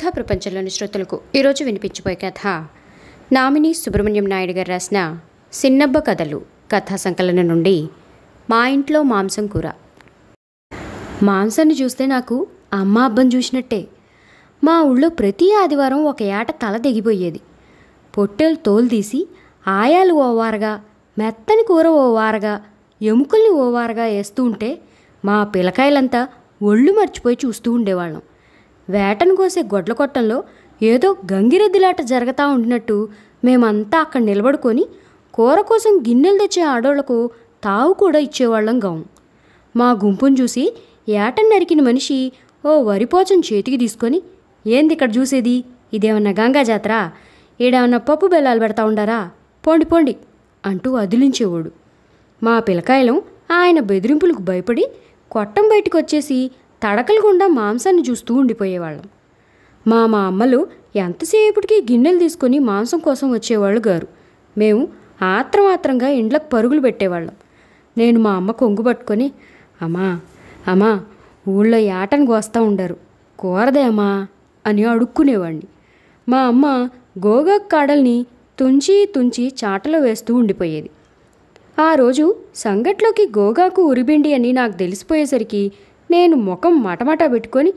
కథ ప్రపంచంలోని శ్రోతలకు ఈరోజు వినిపించబోయే కథ నామిని సుబ్రహ్మణ్యం నాయుడు గారు రాసిన సిన్నబ్బ కథలు కథా సంకలనం నుండి మా ఇంట్లో మాంసం కూర మాంసాన్ని చూస్తే నాకు అమ్మ అబ్బం చూసినట్టే మా ఊళ్ళో ప్రతి ఆదివారం ఒక ఏట తల దిగిపోయేది పొట్టేలు తోలు తీసి ఆయాలు ఓవారగా మెత్తని కూర ఓవారగా ఎముకల్ని ఓవారగా వేస్తూ ఉంటే మా పిల్లకాయలంతా ఒళ్ళు మర్చిపోయి చూస్తూ ఉండేవాళ్ళం వేటను కోసే గొడ్ల కొట్టంలో ఏదో గంగిరెద్దిలాట జరుగుతూ ఉండినట్టు మేమంతా అక్కడ నిలబడుకొని కూర కోసం గిన్నెలు తెచ్చే ఆడోళ్లకు తావు కూడా ఇచ్చేవాళ్ళం గాం మా గుంపును చూసి ఏటను నరికిన మనిషి ఓ వరిపోచం చేతికి తీసుకొని ఏంది ఇక్కడ చూసేది ఇదేమన్నా గంగా జాతర ఏడేమన్నా పప్పు బెల్లాలు పెడతా ఉండారా పోండి పోండి అంటూ అదిలించేవాడు మా పిలకాయలం ఆయన బెదిరింపులకు భయపడి కొట్టం బయటకు వచ్చేసి తడకలు గుండా మాంసాన్ని చూస్తూ ఉండిపోయేవాళ్ళం మా మా అమ్మలు ఎంతసేపటికి గిన్నెలు తీసుకొని మాంసం కోసం వచ్చేవాళ్ళు గారు మేము ఆత్రమాత్రంగా ఇండ్లకు పరుగులు పెట్టేవాళ్ళం నేను మా అమ్మ కొంగు పట్టుకొని అమ్మా అమ్మా ఊళ్ళో ఆటను కోస్తూ ఉండరు కూరదే అమ్మా అని అడుక్కునేవాడిని మా అమ్మ గోగా కాడల్ని తుంచి తుంచి చాటలో వేస్తూ ఉండిపోయేది ఆ రోజు సంగట్లోకి గోగాకు ఉరిబిండి అని నాకు తెలిసిపోయేసరికి నేను ముఖం మటమట పెట్టుకొని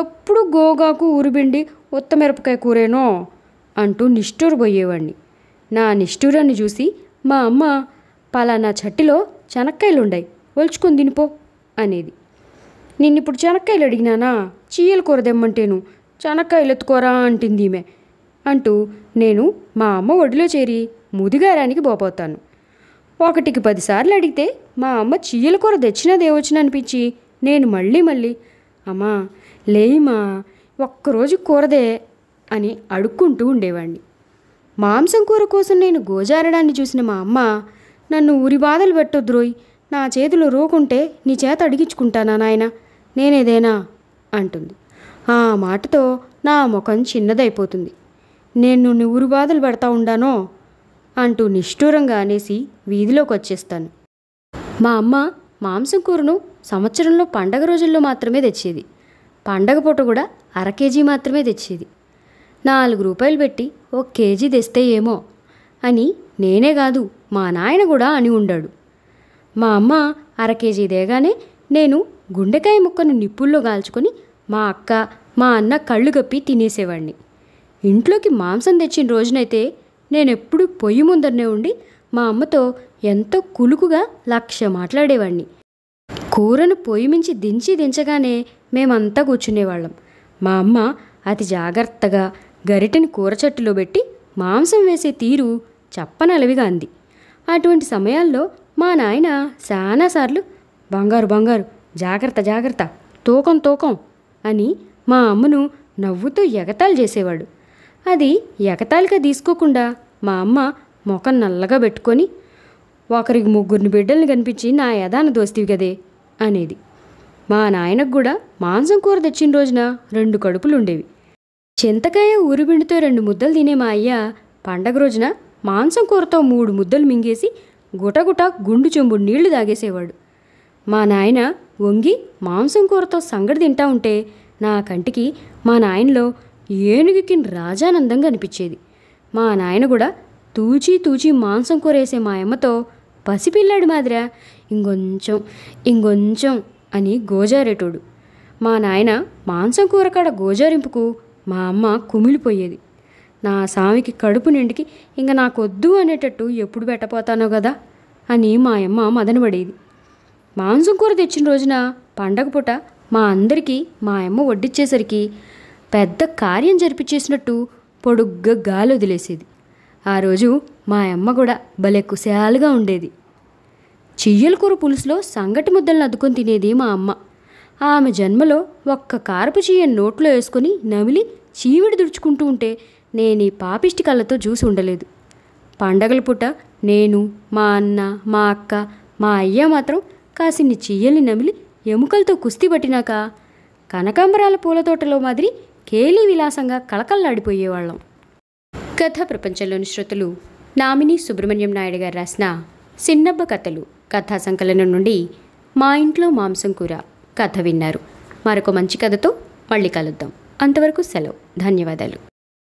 ఎప్పుడు గోగాకు ఉరిబిండి ఉత్తమిరపకాయ కూరేనో అంటూ నిష్ఠూరు పోయేవాడిని నా నిష్ఠూరాన్ని చూసి మా అమ్మ పలానా చట్టిలో చెనక్కాయలుండాయి ఒల్చుకొని తినిపో అనేది నిన్నిప్పుడు ఇప్పుడు చెనక్కాయలు అడిగినానా చీయలు కూర దెమ్మంటేను చెనక్కాయలు ఎత్తుకోరా అంటుంది ఈమె అంటూ నేను మా అమ్మ ఒడిలో చేరి ముదిగారానికి బోపోతాను ఒకటికి పదిసార్లు అడిగితే మా అమ్మ చీయల కూర అనిపించి నేను మళ్ళీ మళ్ళీ అమ్మా లేయిమా ఒక్కరోజు కూరదే అని అడుక్కుంటూ ఉండేవాణ్ణి మాంసం కూర కోసం నేను గోజారడాన్ని చూసిన మా అమ్మ నన్ను ఊరి బాధలు పెట్టొద్రోయ్ నా చేతిలో రోకుంటే నీ చేత అడిగించుకుంటానా నాయన నేనేదేనా అంటుంది ఆ మాటతో నా ముఖం చిన్నదైపోతుంది నేను నువ్వు బాధలు పెడతా ఉండానో అంటూ నిష్ఠూరంగా అనేసి వీధిలోకి వచ్చేస్తాను మా అమ్మ మాంసం కూరను సంవత్సరంలో పండగ రోజుల్లో మాత్రమే తెచ్చేది పండగ పూట కూడా అర కేజీ మాత్రమే తెచ్చేది నాలుగు రూపాయలు పెట్టి ఒక కేజీ తెస్తే ఏమో అని నేనే కాదు మా నాయన కూడా అని ఉండాడు మా అమ్మ అర కేజీ దేగానే నేను గుండెకాయ ముక్కను నిప్పుల్లో గాల్చుకొని మా అక్క మా అన్న కళ్ళు కప్పి తినేసేవాడిని ఇంట్లోకి మాంసం తెచ్చిన రోజునైతే నేనెప్పుడు పొయ్యి ముందరనే ఉండి మా అమ్మతో ఎంతో కులుకుగా లక్ష మాట్లాడేవాడిని కూరను పొయ్యి మించి దించి దించగానే మేమంతా కూర్చునేవాళ్ళం మా అమ్మ అతి జాగ్రత్తగా గరిటెని కూర చెట్టులో పెట్టి మాంసం వేసే తీరు చప్పనలవిగా అంది అటువంటి సమయాల్లో మా నాయన చాలాసార్లు బంగారు బంగారు జాగ్రత్త జాగ్రత్త తూకం తూకం అని మా అమ్మను నవ్వుతూ ఎగతాలు చేసేవాడు అది ఎగతాళిగా తీసుకోకుండా మా అమ్మ ముఖం నల్లగా పెట్టుకొని ఒకరికి ముగ్గురిని బిడ్డల్ని కనిపించి నా యదాన దోస్తివి కదే అనేది మా నాయనకు కూడా మాంసం కూర తెచ్చిన రోజున రెండు కడుపులు ఉండేవి చింతకాయ ఊరిబిండితో రెండు ముద్దలు తినే మా అయ్య పండగ రోజున మాంసం కూరతో మూడు ముద్దలు మింగేసి గుటగుట గుండు చెంబు నీళ్లు తాగేసేవాడు మా నాయన వంగి మాంసం కూరతో సంగడి తింటా ఉంటే నా కంటికి మా నాయనలో ఏనుగుకి రాజానందంగా అనిపించేది మా నాయన కూడా తూచి తూచి మాంసం కూరేసే మా అమ్మతో పసిపిల్లాడు మాదిరా ఇంకొంచెం ఇంకొంచెం అని గోజారేటోడు మా నాయన మాంసం కూరకాడ గోజారింపుకు మా అమ్మ కుమిలిపోయేది నా సామికి కడుపు నిండికి ఇంక నాకొద్దు అనేటట్టు ఎప్పుడు పెట్టపోతానో కదా అని మా అమ్మ మదనబడేది మాంసం కూర తెచ్చిన రోజున పండగ పూట మా అందరికీ మా అమ్మ వడ్డిచ్చేసరికి పెద్ద కార్యం జరిపించేసినట్టు పొడుగ్గా గాలి వదిలేసేది ఆ రోజు మా అమ్మ కూడా భలే కుశాలుగా ఉండేది చెయ్యల కూర పులుసులో సంగటి ముద్దలను అద్దుకొని తినేది మా అమ్మ ఆమె జన్మలో ఒక్క కారపు చీయ నోట్లో వేసుకొని నమిలి చీవిడి దుడుచుకుంటూ ఉంటే నేను ఈ పాపిష్టి కళ్ళతో చూసి ఉండలేదు పండగల పూట నేను మా అన్న మా అక్క మా అయ్య మాత్రం కాసిన్ని చీయల్ని నమిలి ఎముకలతో కుస్తీ పట్టినాక కనకాంబరాల పూల తోటలో మాదిరి కేలీ విలాసంగా కళకళ్ళాడిపోయేవాళ్ళం కథ ప్రపంచంలోని శ్రోతలు నామిని సుబ్రహ్మణ్యం నాయుడు గారు రాసిన సిన్నబ్బ కథలు కథా సంకలనం నుండి మా ఇంట్లో మాంసం కూర కథ విన్నారు మరొక మంచి కథతో మళ్ళీ కలుద్దాం అంతవరకు సెలవు ధన్యవాదాలు